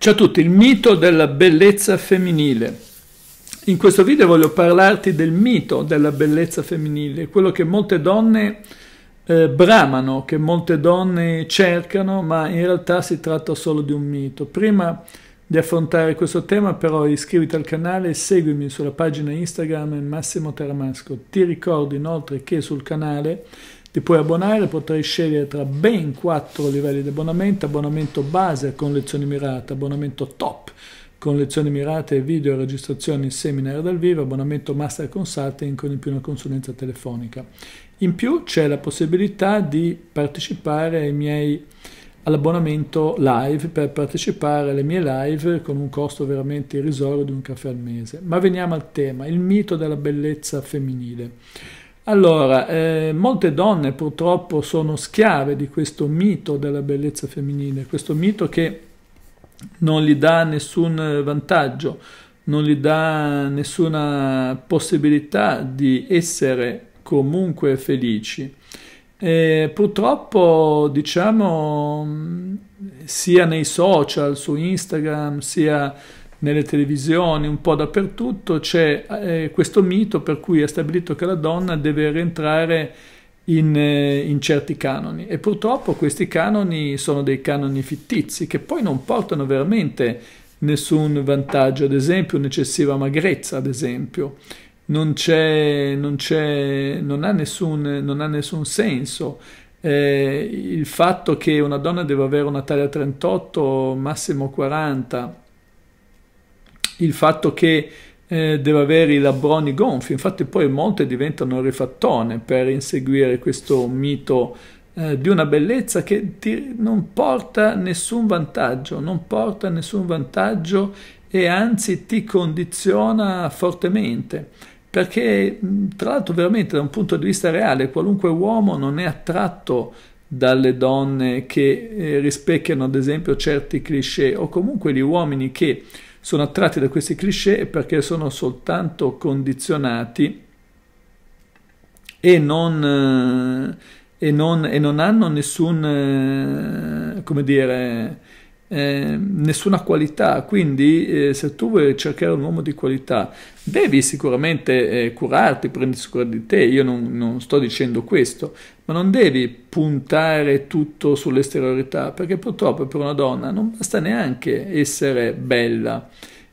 Ciao a tutti, il mito della bellezza femminile. In questo video voglio parlarti del mito della bellezza femminile, quello che molte donne eh, bramano, che molte donne cercano, ma in realtà si tratta solo di un mito. Prima di affrontare questo tema però iscriviti al canale e seguimi sulla pagina Instagram Massimo Teramasco. Ti ricordo inoltre che sul canale ti puoi abbonare, potrai scegliere tra ben quattro livelli di abbonamento, abbonamento base con lezioni mirate, abbonamento top con lezioni mirate video, registrazioni, seminar dal vivo, abbonamento master consulting con in più una consulenza telefonica. In più c'è la possibilità di partecipare ai miei all'abbonamento live per partecipare alle mie live con un costo veramente irrisorio di un caffè al mese. Ma veniamo al tema, il mito della bellezza femminile. Allora, eh, molte donne purtroppo sono schiave di questo mito della bellezza femminile, questo mito che non gli dà nessun vantaggio, non gli dà nessuna possibilità di essere comunque felici. E purtroppo, diciamo, sia nei social, su Instagram, sia nelle televisioni, un po' dappertutto, c'è eh, questo mito per cui è stabilito che la donna deve rientrare in, eh, in, certi canoni e purtroppo questi canoni sono dei canoni fittizi che poi non portano veramente nessun vantaggio, ad esempio un'eccessiva magrezza, ad esempio. Non, c'è, non, c'è, non, ha, nessun, non ha nessun senso. Eh, il fatto che una donna debba avere una taglia 38, massimo 40, il fatto che eh, deve avere i labbroni gonfi, infatti poi molte diventano rifattone per inseguire questo mito eh, di una bellezza che ti, non porta nessun vantaggio, non porta nessun vantaggio e anzi ti condiziona fortemente perché tra l'altro veramente da un punto di vista reale qualunque uomo non è attratto dalle donne che eh, rispecchiano ad esempio certi cliché o comunque gli uomini che sono attratti da questi cliché perché sono soltanto condizionati e non, eh, e non, e non hanno nessun, eh, come dire, eh, nessuna qualità, quindi eh, se tu vuoi cercare un uomo di qualità devi sicuramente eh, curarti, prendersi cura di te, io non, non, sto dicendo questo, ma non devi puntare tutto sull'esteriorità, perché purtroppo per una donna non basta neanche essere bella.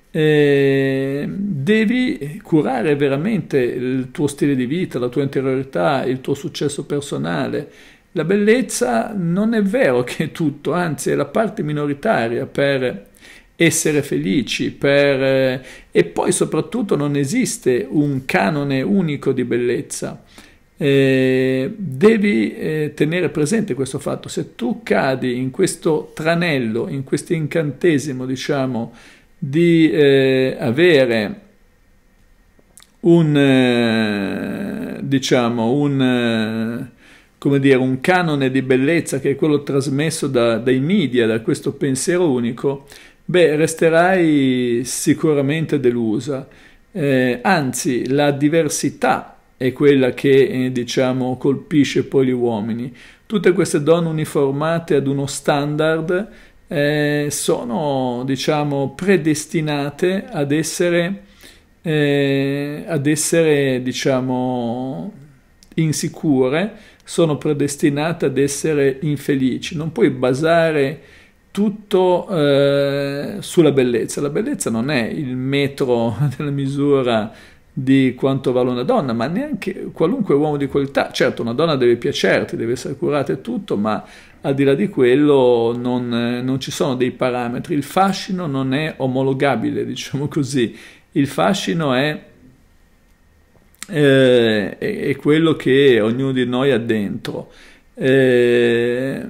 Eh, devi curare veramente il tuo stile di vita, la tua interiorità, il tuo successo personale, la bellezza non è vero che è tutto, anzi è la parte minoritaria per essere felici, per... Eh, e poi soprattutto non esiste un canone unico di bellezza. Eh, devi eh, tenere presente questo fatto, se tu cadi in questo tranello, in questo incantesimo, diciamo, di eh, avere un, eh, diciamo, un eh, come dire, un canone di bellezza che è quello trasmesso da, dai media, da questo pensiero unico, beh, resterai sicuramente delusa. Eh, anzi, la diversità è quella che, eh, diciamo, colpisce poi gli uomini. Tutte queste donne uniformate ad uno standard eh, sono, diciamo, predestinate ad essere, eh, ad essere diciamo, insicure sono predestinate ad essere infelici. Non puoi basare tutto eh, sulla bellezza. La bellezza non è il metro della misura di quanto vale una donna, ma neanche qualunque uomo di qualità. Certo, una donna deve piacerti, deve essere curata e tutto, ma al di là di quello non, eh, non ci sono dei parametri. Il fascino non è omologabile, diciamo così. Il fascino è eh, è quello che ognuno di noi ha dentro. Eh,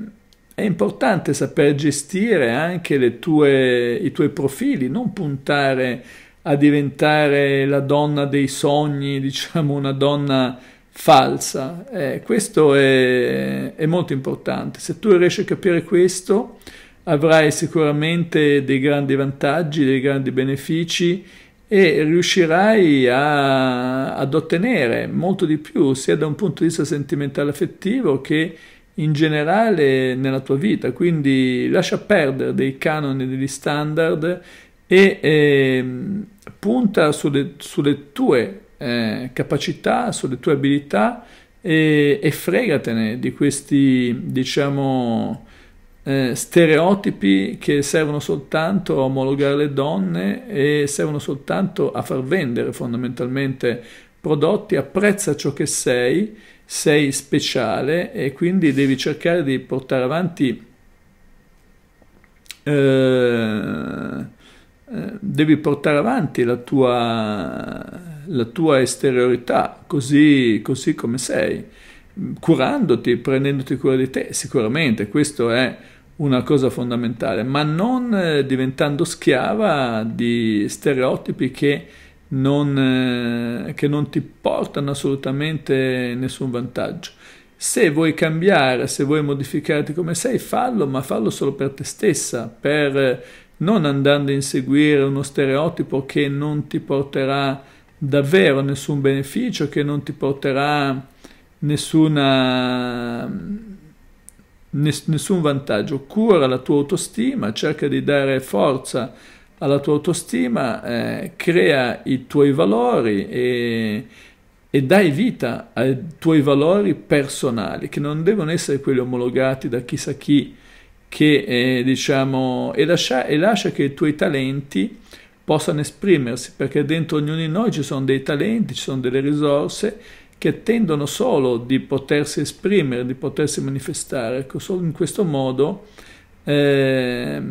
è importante saper gestire anche tue, i tuoi profili, non puntare a diventare la donna dei sogni, diciamo una donna falsa. Eh, questo è, è molto importante. Se tu riesci a capire questo, avrai sicuramente dei grandi vantaggi, dei grandi benefici e riuscirai a, ad ottenere molto di più sia da un punto di vista sentimentale affettivo che in generale nella tua vita, quindi lascia perdere dei canoni, degli standard e eh, punta sulle, sulle tue eh, capacità, sulle tue abilità e, e fregatene di questi, diciamo, eh, stereotipi che servono soltanto a omologare le donne e servono soltanto a far vendere fondamentalmente prodotti, apprezza ciò che sei, sei speciale e quindi devi cercare di portare avanti eh, eh devi portare avanti la tua, la tua esteriorità così, così come sei curandoti, prendendoti cura di te, sicuramente questo è una cosa fondamentale, ma non eh, diventando schiava di stereotipi che non, eh, che non ti portano assolutamente nessun vantaggio. Se vuoi cambiare, se vuoi modificarti come sei, fallo, ma fallo solo per te stessa, per eh, non andando a inseguire uno stereotipo che non ti porterà davvero nessun beneficio, che non ti porterà nessuna nessun vantaggio. Cura la tua autostima, cerca di dare forza alla tua autostima, eh, crea i tuoi valori e, e dai vita ai tuoi valori personali, che non devono essere quelli omologati da chissà chi, che, eh, diciamo, e, lascia, e lascia che i tuoi talenti possano esprimersi, perché dentro ognuno di noi ci sono dei talenti, ci sono delle risorse che tendono solo di potersi esprimere, di potersi manifestare. Ecco, solo in questo modo eh,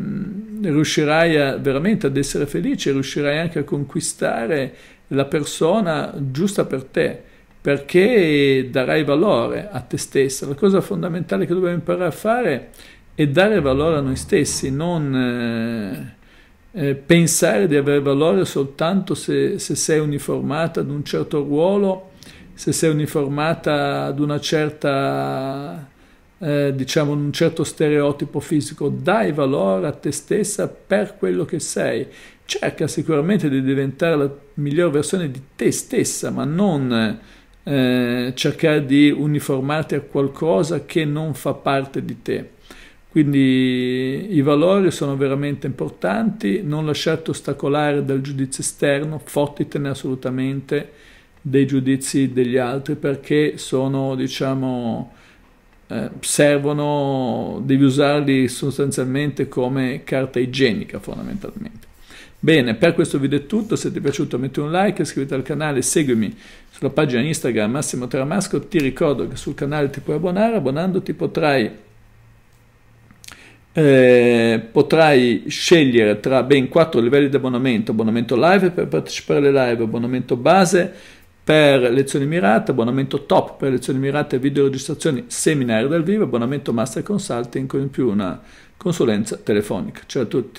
riuscirai a, veramente ad essere felice, riuscirai anche a conquistare la persona giusta per te, perché darai valore a te stessa. La cosa fondamentale che dobbiamo imparare a fare è dare valore a noi stessi, non... Eh, eh, pensare di avere valore soltanto se, se sei uniformata ad un certo ruolo se sei uniformata ad una certa, eh, diciamo, un certo stereotipo fisico, dai valore a te stessa per quello che sei. Cerca sicuramente di diventare la miglior versione di te stessa, ma non eh, cercare di uniformarti a qualcosa che non fa parte di te. Quindi i valori sono veramente importanti, non lasciarti ostacolare dal giudizio esterno, fottitene assolutamente dei giudizi degli altri perché sono, diciamo, eh, servono, devi usarli sostanzialmente come carta igienica fondamentalmente. Bene, per questo video è tutto, se ti è piaciuto metti un like, iscriviti al canale, seguimi sulla pagina Instagram Massimo Teramasco, ti ricordo che sul canale ti puoi abbonare, abbonandoti potrai, eh, potrai scegliere tra ben 4 livelli di abbonamento, abbonamento live per partecipare alle live, abbonamento base, per lezioni mirate, abbonamento top per lezioni mirate, videoregistrazioni, seminari dal vivo, abbonamento master consulting con in più una consulenza telefonica. Ciao a tutti.